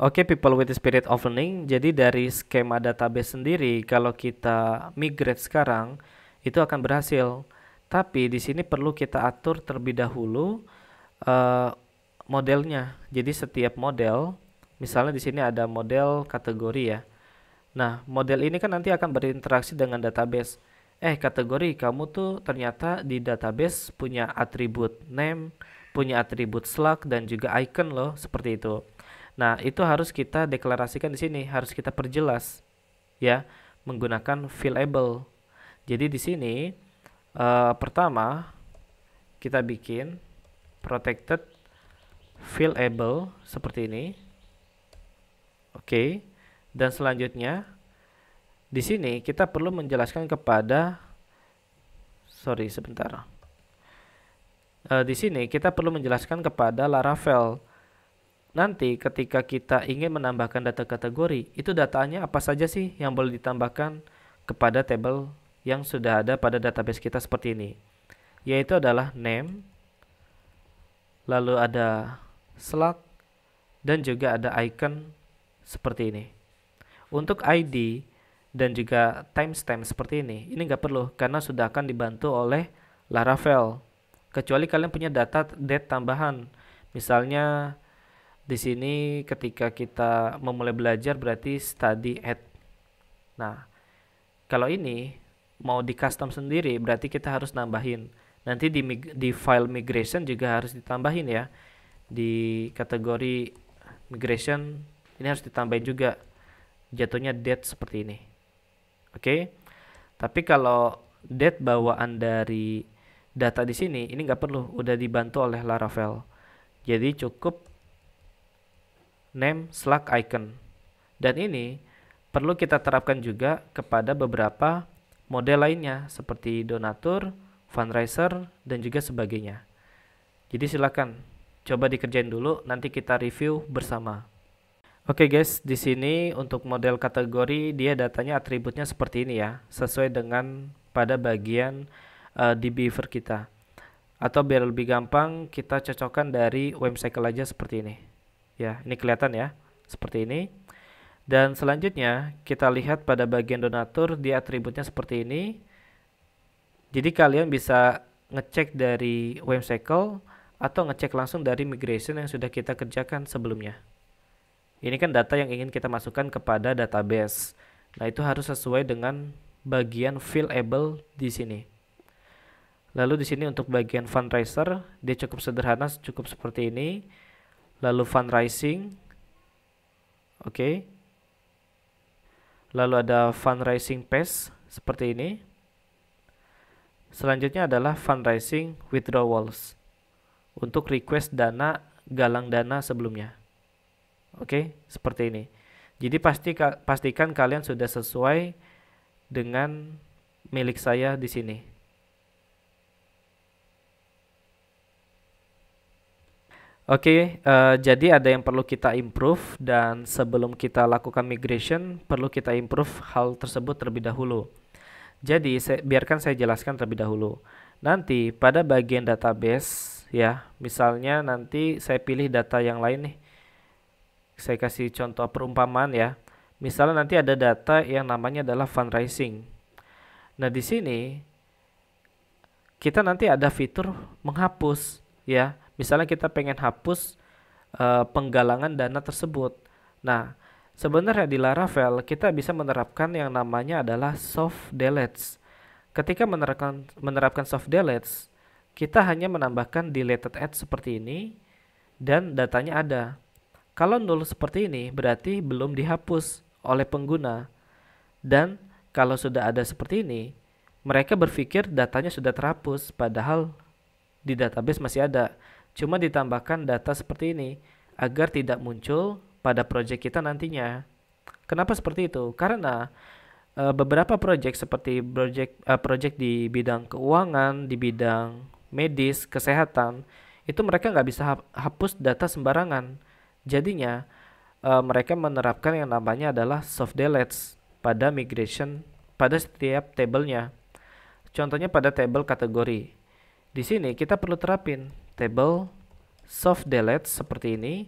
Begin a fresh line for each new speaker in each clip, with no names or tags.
Oke, okay, people with the spirit of learning. Jadi dari skema database sendiri, kalau kita migrate sekarang, itu akan berhasil. Tapi di sini perlu kita atur terlebih dahulu uh, modelnya. Jadi setiap model, misalnya di sini ada model kategori ya. Nah, model ini kan nanti akan berinteraksi dengan database. Eh, kategori kamu tuh ternyata di database punya atribut name, punya atribut slug dan juga icon loh, seperti itu. Nah, itu harus kita deklarasikan di sini, harus kita perjelas ya menggunakan fillable. Jadi di sini uh, pertama kita bikin protected fillable seperti ini. Oke. Okay. Dan selanjutnya di sini kita perlu menjelaskan kepada sorry sebentar. Uh, di sini kita perlu menjelaskan kepada Laravel nanti ketika kita ingin menambahkan data kategori, itu datanya apa saja sih yang boleh ditambahkan kepada tabel yang sudah ada pada database kita seperti ini. Yaitu adalah name, lalu ada slug, dan juga ada icon seperti ini. Untuk ID dan juga timestamp seperti ini, ini nggak perlu karena sudah akan dibantu oleh Laravel. Kecuali kalian punya data date tambahan, misalnya di sini ketika kita memulai belajar berarti study at. Nah, kalau ini mau di custom sendiri berarti kita harus nambahin. Nanti di di file migration juga harus ditambahin ya. Di kategori migration ini harus ditambahin juga. Jatuhnya date seperti ini. Oke. Okay? Tapi kalau date bawaan dari data di sini ini nggak perlu udah dibantu oleh Laravel. Jadi cukup name slug icon. Dan ini perlu kita terapkan juga kepada beberapa model lainnya seperti donatur, fundraiser, dan juga sebagainya. Jadi silakan coba dikerjain dulu nanti kita review bersama. Oke okay guys, di sini untuk model kategori dia datanya atributnya seperti ini ya, sesuai dengan pada bagian uh, eh, di beaver kita. Atau biar lebih gampang kita cocokkan dari web cycle aja seperti ini ya ini kelihatan ya seperti ini dan selanjutnya kita lihat pada bagian donatur di atributnya seperti ini jadi kalian bisa ngecek dari Cycle atau ngecek langsung dari migration yang sudah kita kerjakan sebelumnya ini kan data yang ingin kita masukkan kepada database nah itu harus sesuai dengan bagian fillable di sini lalu di sini untuk bagian fundraiser dia cukup sederhana cukup seperti ini lalu fundraising, oke, okay. lalu ada fundraising pass seperti ini. Selanjutnya adalah fundraising withdrawals untuk request dana galang dana sebelumnya. Oke, okay, seperti ini. Jadi pasti pastikan kalian sudah sesuai dengan milik saya di sini. Oke, okay, uh, eh, jadi ada yang perlu kita improve dan sebelum kita lakukan migration perlu kita improve hal tersebut terlebih dahulu. Jadi saya, biarkan saya jelaskan terlebih dahulu. Nanti pada bagian database ya, misalnya nanti saya pilih data yang lain nih. Saya kasih contoh perumpamaan ya. Misalnya nanti ada data yang namanya adalah fundraising. Nah, di sini kita nanti ada fitur menghapus ya Misalnya kita pengen hapus e, penggalangan dana tersebut. Nah, sebenarnya di Laravel kita bisa menerapkan yang namanya adalah soft deletes. Ketika menerapkan menerapkan soft deletes, kita hanya menambahkan deleted at seperti ini dan datanya ada. Kalau nol seperti ini berarti belum dihapus oleh pengguna. Dan kalau sudah ada seperti ini, mereka berpikir datanya sudah terhapus padahal di database masih ada. Cuma ditambahkan data seperti ini agar tidak muncul pada project kita nantinya. Kenapa seperti itu? Karena e, beberapa project seperti project e, eh, proyek di bidang keuangan, di bidang medis, kesehatan, itu mereka nggak bisa hapus data sembarangan. Jadinya e, mereka menerapkan yang namanya adalah soft deletes pada migration pada setiap tabelnya. Contohnya pada table kategori. Di sini kita perlu terapin table soft delete seperti ini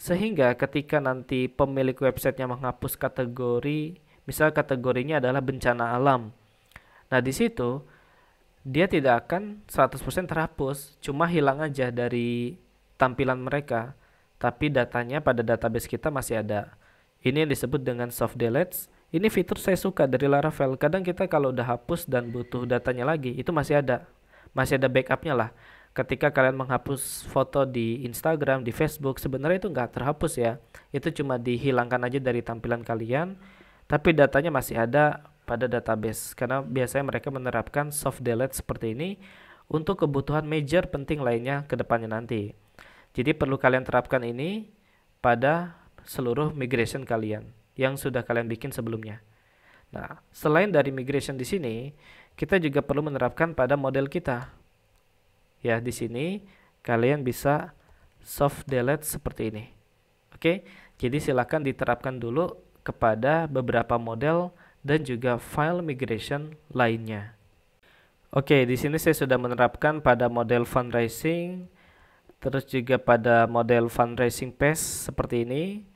sehingga ketika nanti pemilik websitenya menghapus kategori misal kategorinya adalah bencana alam nah di situ dia tidak akan 100% terhapus cuma hilang aja dari tampilan mereka tapi datanya pada database kita masih ada ini yang disebut dengan soft delete ini fitur saya suka dari Laravel. Kadang kita kalau udah hapus dan butuh datanya lagi, itu masih ada. Masih ada backupnya lah ketika kalian menghapus foto di Instagram, di Facebook, sebenarnya itu nggak terhapus ya. Itu cuma dihilangkan aja dari tampilan kalian, tapi datanya masih ada pada database. Karena biasanya mereka menerapkan soft delete seperti ini untuk kebutuhan major penting lainnya ke depannya nanti. Jadi perlu kalian terapkan ini pada seluruh migration kalian yang sudah kalian bikin sebelumnya. Nah, selain dari migration di sini, kita juga perlu menerapkan pada model kita Ya, di sini kalian bisa soft delete seperti ini. Oke, jadi silakan diterapkan dulu kepada beberapa model dan juga file migration lainnya. Oke, di sini saya sudah menerapkan pada model fundraising, terus juga pada model fundraising page seperti ini,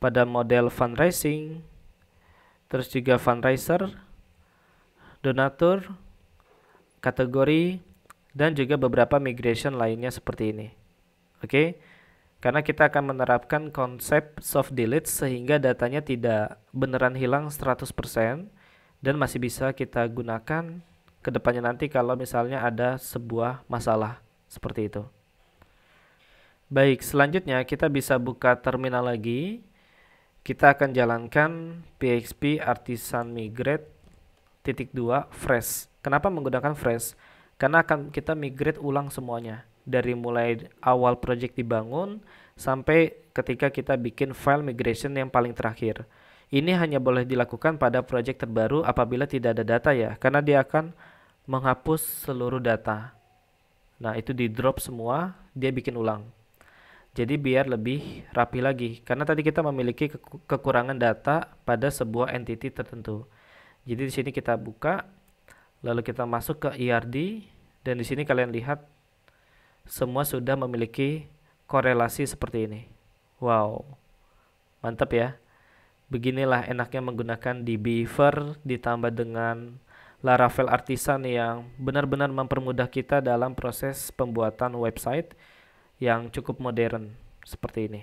pada model fundraising, terus juga fundraiser, donatur, kategori, dan juga beberapa migration lainnya seperti ini. Oke. Karena kita akan menerapkan konsep soft delete sehingga datanya tidak beneran hilang 100% dan masih bisa kita gunakan kedepannya nanti kalau misalnya ada sebuah masalah seperti itu. Baik, selanjutnya kita bisa buka terminal lagi. Kita akan jalankan PHP artisan migrate titik 2 fresh. Kenapa menggunakan fresh? karena akan kita migrate ulang semuanya dari mulai awal project dibangun sampai ketika kita bikin file migration yang paling terakhir. Ini hanya boleh dilakukan pada project terbaru apabila tidak ada data ya, karena dia akan menghapus seluruh data. Nah, itu di drop semua, dia bikin ulang. Jadi biar lebih rapi lagi, karena tadi kita memiliki kekurangan data pada sebuah entity tertentu. Jadi di sini kita buka, lalu kita masuk ke ERD, dan di sini kalian lihat semua sudah memiliki korelasi seperti ini. Wow. Mantap ya. Beginilah enaknya menggunakan Beaver ditambah dengan Laravel Artisan yang benar-benar mempermudah kita dalam proses pembuatan website yang cukup modern seperti ini.